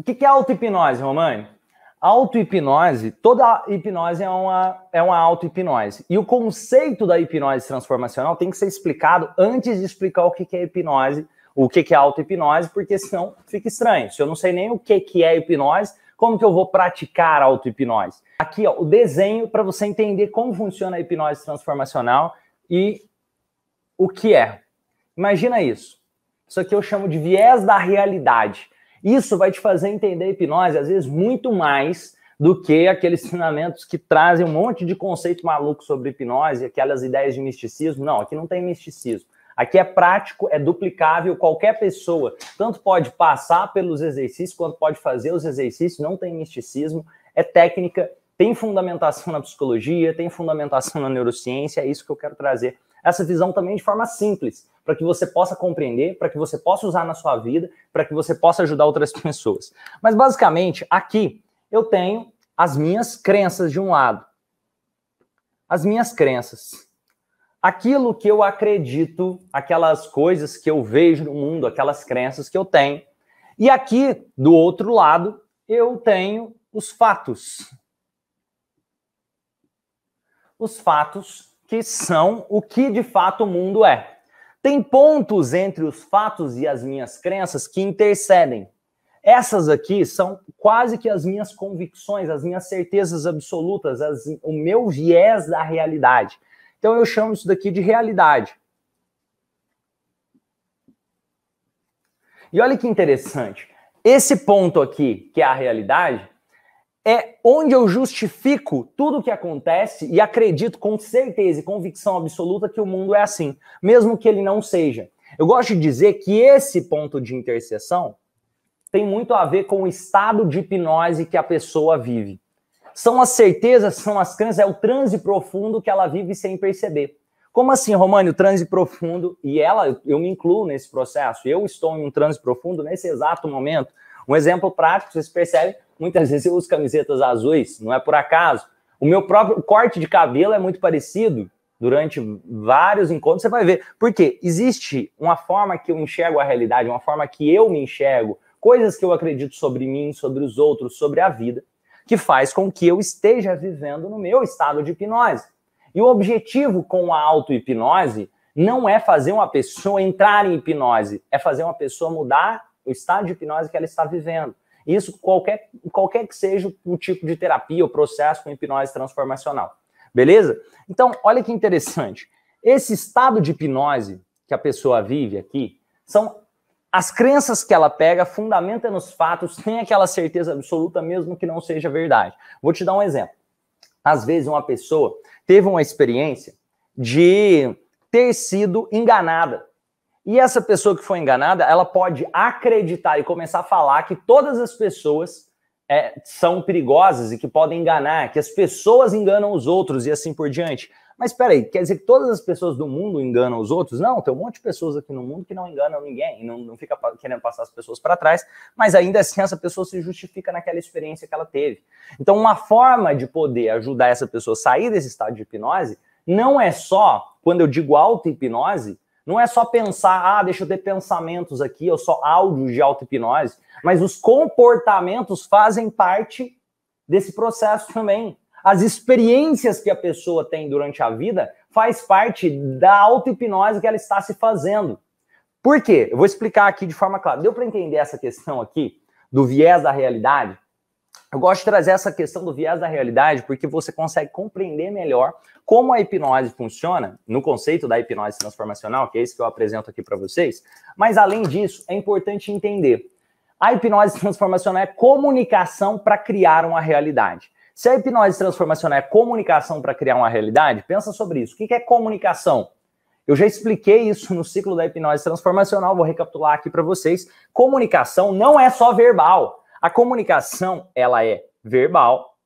O que é auto-hipnose, Romani? Auto-hipnose, toda hipnose é uma, é uma auto-hipnose. E o conceito da hipnose transformacional tem que ser explicado antes de explicar o que é hipnose, o que é auto-hipnose, porque senão fica estranho. Se eu não sei nem o que é hipnose, como que eu vou praticar auto-hipnose? Aqui, ó, o desenho para você entender como funciona a hipnose transformacional e o que é. Imagina isso. Isso aqui eu chamo de viés da realidade. Isso vai te fazer entender a hipnose, às vezes, muito mais do que aqueles ensinamentos que trazem um monte de conceito maluco sobre hipnose, aquelas ideias de misticismo. Não, aqui não tem misticismo. Aqui é prático, é duplicável, qualquer pessoa tanto pode passar pelos exercícios quanto pode fazer os exercícios, não tem misticismo, é técnica, tem fundamentação na psicologia, tem fundamentação na neurociência, é isso que eu quero trazer. Essa visão também de forma simples, para que você possa compreender, para que você possa usar na sua vida, para que você possa ajudar outras pessoas. Mas basicamente, aqui eu tenho as minhas crenças de um lado. As minhas crenças. Aquilo que eu acredito, aquelas coisas que eu vejo no mundo, aquelas crenças que eu tenho. E aqui, do outro lado, eu tenho os fatos. Os fatos que são o que de fato o mundo é. Tem pontos entre os fatos e as minhas crenças que intercedem. Essas aqui são quase que as minhas convicções, as minhas certezas absolutas, as, o meu viés da realidade. Então eu chamo isso daqui de realidade. E olha que interessante. Esse ponto aqui, que é a realidade, é onde eu justifico tudo o que acontece e acredito com certeza e convicção absoluta que o mundo é assim, mesmo que ele não seja. Eu gosto de dizer que esse ponto de interseção tem muito a ver com o estado de hipnose que a pessoa vive. São as certezas, são as crenças, é o transe profundo que ela vive sem perceber. Como assim, o transe profundo? E ela, eu me incluo nesse processo, eu estou em um transe profundo nesse exato momento. Um exemplo prático, vocês percebem, Muitas vezes eu uso camisetas azuis, não é por acaso. O meu próprio corte de cabelo é muito parecido durante vários encontros, você vai ver. Porque existe uma forma que eu enxergo a realidade, uma forma que eu me enxergo, coisas que eu acredito sobre mim, sobre os outros, sobre a vida, que faz com que eu esteja vivendo no meu estado de hipnose. E o objetivo com a auto-hipnose não é fazer uma pessoa entrar em hipnose, é fazer uma pessoa mudar o estado de hipnose que ela está vivendo. Isso qualquer, qualquer que seja o tipo de terapia ou processo com hipnose transformacional. Beleza? Então, olha que interessante. Esse estado de hipnose que a pessoa vive aqui são as crenças que ela pega, fundamenta nos fatos, tem aquela certeza absoluta mesmo que não seja verdade. Vou te dar um exemplo. Às vezes uma pessoa teve uma experiência de ter sido enganada e essa pessoa que foi enganada, ela pode acreditar e começar a falar que todas as pessoas é, são perigosas e que podem enganar, que as pessoas enganam os outros e assim por diante. Mas peraí, quer dizer que todas as pessoas do mundo enganam os outros? Não, tem um monte de pessoas aqui no mundo que não enganam ninguém, não, não fica querendo passar as pessoas para trás, mas ainda assim essa pessoa se justifica naquela experiência que ela teve. Então, uma forma de poder ajudar essa pessoa a sair desse estado de hipnose não é só, quando eu digo auto-hipnose, não é só pensar, ah, deixa eu ter pensamentos aqui, eu sou áudio de auto-hipnose, mas os comportamentos fazem parte desse processo também. As experiências que a pessoa tem durante a vida faz parte da auto-hipnose que ela está se fazendo. Por quê? Eu vou explicar aqui de forma clara. Deu para entender essa questão aqui do viés da realidade? Eu gosto de trazer essa questão do viés da realidade porque você consegue compreender melhor como a hipnose funciona, no conceito da hipnose transformacional, que é esse que eu apresento aqui para vocês. Mas, além disso, é importante entender: a hipnose transformacional é comunicação para criar uma realidade. Se a hipnose transformacional é comunicação para criar uma realidade, pensa sobre isso. O que é comunicação? Eu já expliquei isso no ciclo da hipnose transformacional, vou recapitular aqui para vocês. Comunicação não é só verbal. A comunicação, ela é verbal,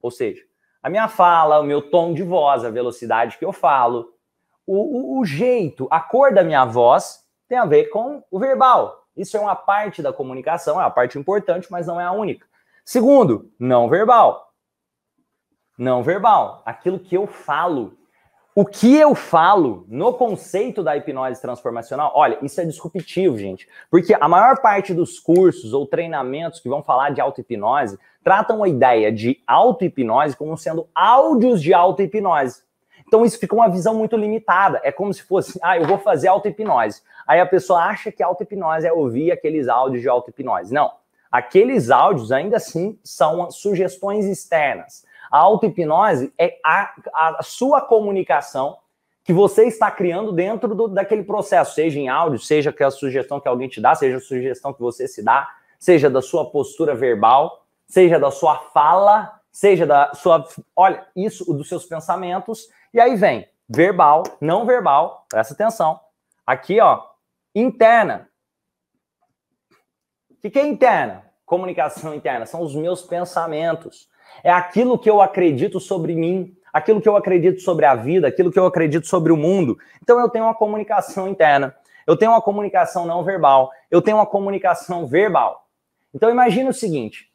ou seja, a minha fala, o meu tom de voz, a velocidade que eu falo, o, o, o jeito, a cor da minha voz tem a ver com o verbal. Isso é uma parte da comunicação, é uma parte importante, mas não é a única. Segundo, não verbal. Não verbal. Aquilo que eu falo o que eu falo no conceito da hipnose transformacional, olha, isso é disruptivo, gente, porque a maior parte dos cursos ou treinamentos que vão falar de auto-hipnose tratam a ideia de auto-hipnose como sendo áudios de auto-hipnose. Então isso fica uma visão muito limitada, é como se fosse, ah, eu vou fazer auto-hipnose. Aí a pessoa acha que auto-hipnose é ouvir aqueles áudios de auto-hipnose. Não, aqueles áudios ainda assim são sugestões externas a auto-hipnose é a, a, sua comunicação que você está criando dentro do, daquele processo, seja em áudio, seja que a sugestão que alguém te dá, seja a sugestão que você se dá, seja da sua postura verbal, seja da sua fala, seja da sua, olha, isso dos seus pensamentos. E aí vem verbal, não verbal, presta atenção. Aqui, ó, interna. O que, que é interna? Comunicação interna são os meus pensamentos. É aquilo que eu acredito sobre mim, aquilo que eu acredito sobre a vida, aquilo que eu acredito sobre o mundo. Então eu tenho uma comunicação interna, eu tenho uma comunicação não verbal, eu tenho uma comunicação verbal. Então imagine o seguinte: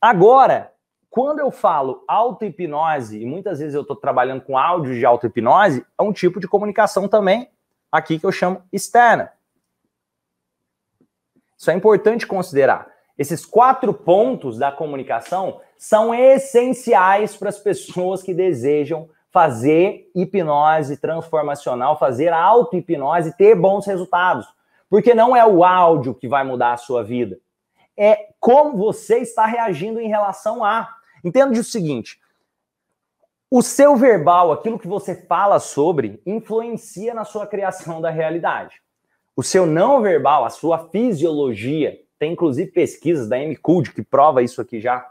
agora, quando eu falo auto-hipnose, e muitas vezes eu estou trabalhando com áudio de auto-hipnose, é um tipo de comunicação também aqui que eu chamo externa. Isso é importante considerar. Esses quatro pontos da comunicação são essenciais para as pessoas que desejam fazer hipnose transformacional, fazer auto-hipnose e ter bons resultados. Porque não é o áudio que vai mudar a sua vida, é como você está reagindo em relação a. Entende o seguinte: o seu verbal, aquilo que você fala sobre, influencia na sua criação da realidade. O seu não verbal, a sua fisiologia, tem inclusive pesquisas da MCUD que prova isso aqui já.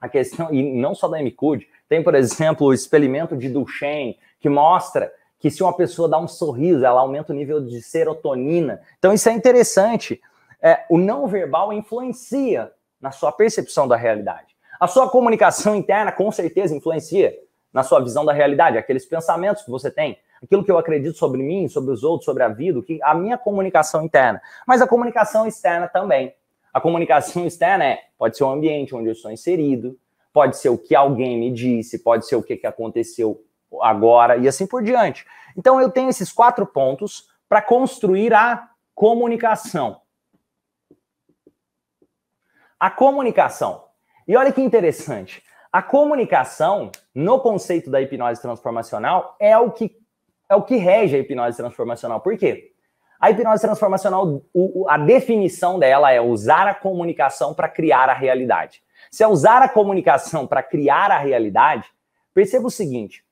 A questão, e não só da MCUD, tem, por exemplo, o experimento de Duchenne, que mostra que se uma pessoa dá um sorriso, ela aumenta o nível de serotonina. Então, isso é interessante. É, o não verbal influencia na sua percepção da realidade. A sua comunicação interna, com certeza, influencia na sua visão da realidade, aqueles pensamentos que você tem, aquilo que eu acredito sobre mim, sobre os outros, sobre a vida, que a minha comunicação interna, mas a comunicação externa também. A comunicação externa é, pode ser o ambiente onde eu estou inserido, pode ser o que alguém me disse, pode ser o que, que aconteceu agora e assim por diante. Então eu tenho esses quatro pontos para construir a comunicação. A comunicação. E olha que interessante. A comunicação, no conceito da hipnose transformacional, é o que é o que rege a hipnose transformacional. Por quê? A hipnose transformacional, o, a definição dela é usar a comunicação para criar a realidade. Se é usar a comunicação para criar a realidade, perceba o seguinte: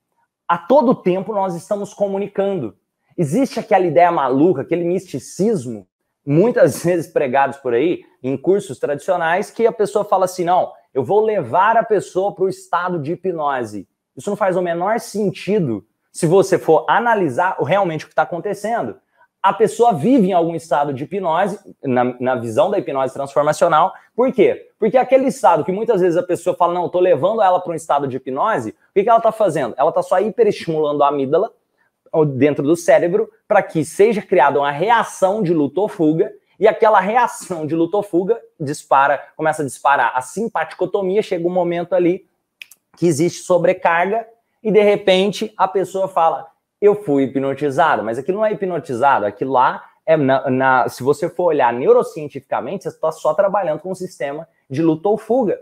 a todo tempo nós estamos comunicando. Existe aquela ideia maluca, aquele misticismo, muitas vezes pregados por aí, em cursos tradicionais, que a pessoa fala assim: não, eu vou levar a pessoa para o estado de hipnose. Isso não faz o menor sentido se você for analisar realmente o que está acontecendo, a pessoa vive em algum estado de hipnose, na, na, visão da hipnose transformacional. Por quê? Porque aquele estado que muitas vezes a pessoa fala, não, estou levando ela para um estado de hipnose, o que, que ela está fazendo? Ela está só hiperestimulando a amígdala dentro do cérebro para que seja criada uma reação de luta ou fuga, e aquela reação de luta ou fuga dispara, começa a disparar a simpaticotomia, chega um momento ali que existe sobrecarga e de repente a pessoa fala: Eu fui hipnotizado, mas aquilo não é hipnotizado, aquilo lá é na, na, se você for olhar neurocientificamente, você está só trabalhando com um sistema de luta ou fuga.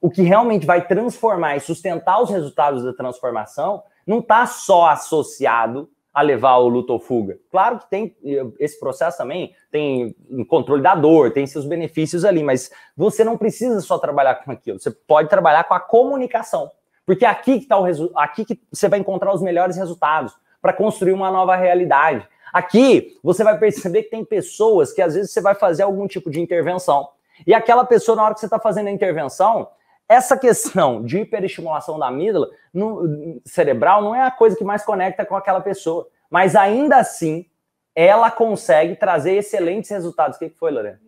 O que realmente vai transformar e sustentar os resultados da transformação não está só associado a levar o luto ou fuga. Claro que tem esse processo também, tem controle da dor, tem seus benefícios ali, mas você não precisa só trabalhar com aquilo, você pode trabalhar com a comunicação. Porque é aqui que está o resu... aqui que você vai encontrar os melhores resultados para construir uma nova realidade. Aqui você vai perceber que tem pessoas que às vezes você vai fazer algum tipo de intervenção. E aquela pessoa, na hora que você está fazendo a intervenção, essa questão de hiperestimulação da amígdala no, cerebral não é a coisa que mais conecta com aquela pessoa. Mas ainda assim, ela consegue trazer excelentes resultados. O que foi, Lorena?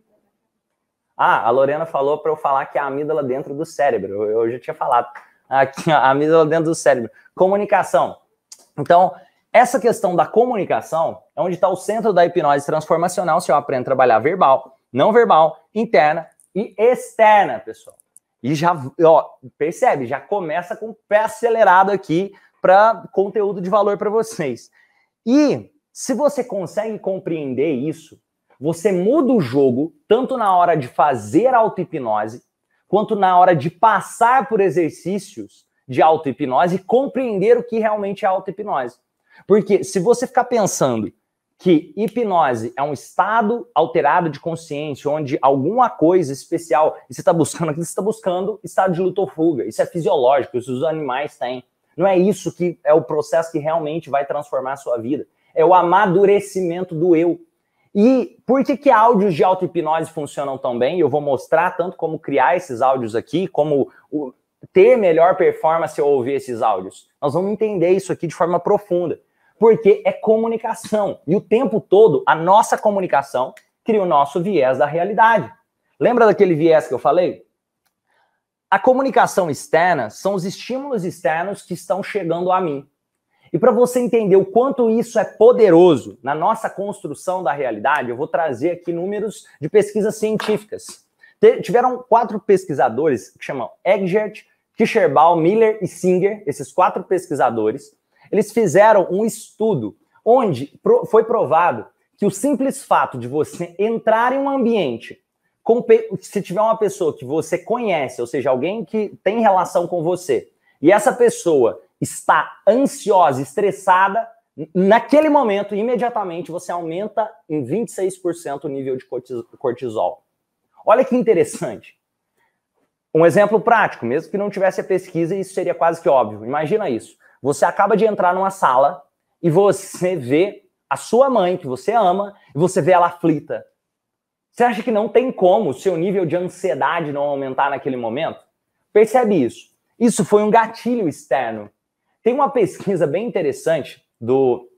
Ah, a Lorena falou para eu falar que a amígdala dentro do cérebro. Eu, eu já tinha falado aqui, ó, a amígdala dentro do cérebro. Comunicação. Então, essa questão da comunicação é onde está o centro da hipnose transformacional. Se eu aprendo a trabalhar verbal, não verbal, interna e externa, pessoal. E já, ó, percebe, já começa com o pé acelerado aqui para conteúdo de valor para vocês. E se você consegue compreender isso, você muda o jogo tanto na hora de fazer auto-hipnose quanto na hora de passar por exercícios de auto-hipnose e compreender o que realmente é auto-hipnose. Porque se você ficar pensando que hipnose é um estado alterado de consciência, onde alguma coisa especial, e você está buscando aquilo, você está buscando estado de luta ou fuga. Isso é fisiológico, isso os animais têm. Não é isso que é o processo que realmente vai transformar a sua vida. É o amadurecimento do eu. E por que, que áudios de auto-hipnose funcionam tão bem? Eu vou mostrar tanto como criar esses áudios aqui, como o, ter melhor performance ao ouvir esses áudios. Nós vamos entender isso aqui de forma profunda, porque é comunicação. E o tempo todo, a nossa comunicação cria o nosso viés da realidade. Lembra daquele viés que eu falei? A comunicação externa são os estímulos externos que estão chegando a mim. E para você entender o quanto isso é poderoso na nossa construção da realidade, eu vou trazer aqui números de pesquisas científicas. Tiveram quatro pesquisadores que chamam Eggert, Kirschbaum, Miller e Singer, esses quatro pesquisadores, eles fizeram um estudo onde foi provado que o simples fato de você entrar em um ambiente se tiver uma pessoa que você conhece, ou seja, alguém que tem relação com você, e essa pessoa está ansiosa, estressada, naquele momento, imediatamente, você aumenta em 26% o nível de cortisol. Olha que interessante. Um exemplo prático, mesmo que não tivesse a pesquisa, isso seria quase que óbvio. Imagina isso. Você acaba de entrar numa sala e você vê a sua mãe, que você ama, e você vê ela aflita. Você acha que não tem como o seu nível de ansiedade não aumentar naquele momento? Percebe isso. Isso foi um gatilho externo. Tem uma pesquisa bem interessante do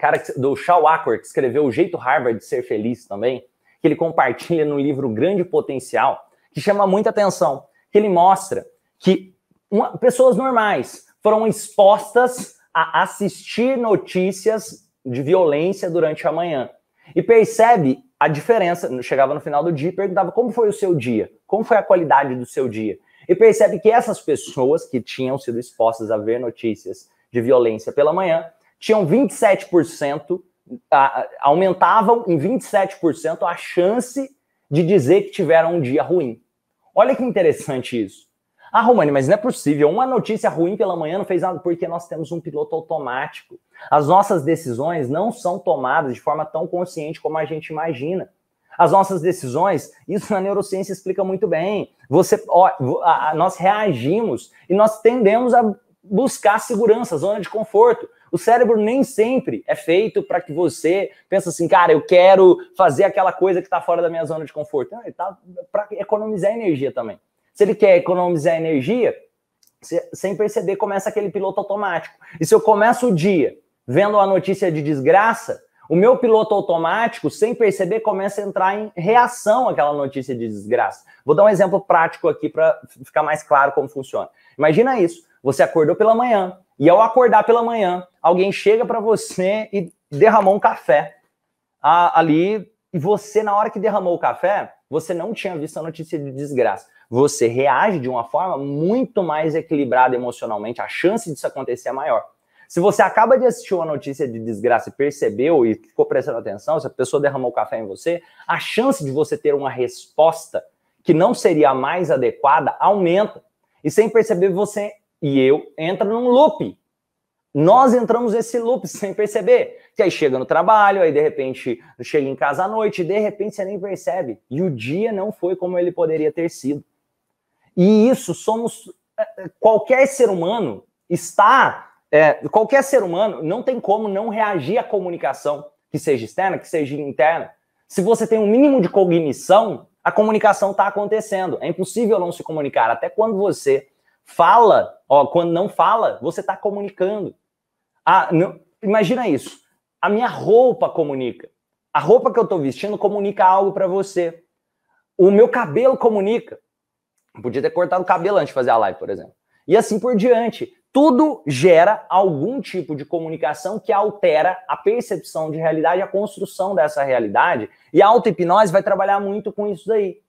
cara do Shaw Acker, que escreveu O Jeito Harvard de Ser Feliz também, que ele compartilha no livro Grande Potencial, que chama muita atenção, que ele mostra que uma, pessoas normais foram expostas a assistir notícias de violência durante a manhã. E percebe a diferença. Chegava no final do dia e perguntava como foi o seu dia, como foi a qualidade do seu dia e percebe que essas pessoas que tinham sido expostas a ver notícias de violência pela manhã tinham 27%, a, aumentavam em 27% a chance de dizer que tiveram um dia ruim. Olha que interessante isso. Ah, Romani, mas não é possível. Uma notícia ruim pela manhã não fez nada porque nós temos um piloto automático. As nossas decisões não são tomadas de forma tão consciente como a gente imagina. As nossas decisões, isso na neurociência explica muito bem. Você, ó, a, a, nós reagimos e nós tendemos a buscar segurança, zona de conforto. O cérebro nem sempre é feito para que você pense assim, cara, eu quero fazer aquela coisa que está fora da minha zona de conforto. Não, ele está para economizar energia também. Se ele quer economizar energia, sem perceber, começa aquele piloto automático. E se eu começo o dia vendo uma notícia de desgraça, o meu piloto automático, sem perceber, começa a entrar em reação àquela notícia de desgraça. Vou dar um exemplo prático aqui para ficar mais claro como funciona. Imagina isso: você acordou pela manhã, e ao acordar pela manhã, alguém chega para você e derramou um café ali, e você, na hora que derramou o café, você não tinha visto a notícia de desgraça. Você reage de uma forma muito mais equilibrada emocionalmente, a chance disso acontecer é maior. Se você acaba de assistir uma notícia de desgraça e percebeu e ficou prestando atenção, se a pessoa derramou café em você, a chance de você ter uma resposta que não seria a mais adequada aumenta. E sem perceber, você e eu entra num loop. Nós entramos nesse loop sem perceber. Que aí chega no trabalho, aí de repente chega em casa à noite, e de repente você nem percebe. E o dia não foi como ele poderia ter sido. E isso somos. Eh, eh, qualquer ser humano está é, qualquer ser humano não tem como não reagir à comunicação, que seja externa, que seja interna. Se você tem um mínimo de cognição, a comunicação está acontecendo. É impossível não se comunicar. Até quando você fala, ó, quando não fala, você está comunicando. Ah, não, imagina isso. A minha roupa comunica. A roupa que eu estou vestindo comunica algo para você. O meu cabelo comunica. Eu podia ter cortado o cabelo antes de fazer a live, por exemplo. E assim por diante. Tudo gera algum tipo de comunicação que altera a percepção de realidade, a construção dessa realidade. E a auto-hipnose vai trabalhar muito com isso daí.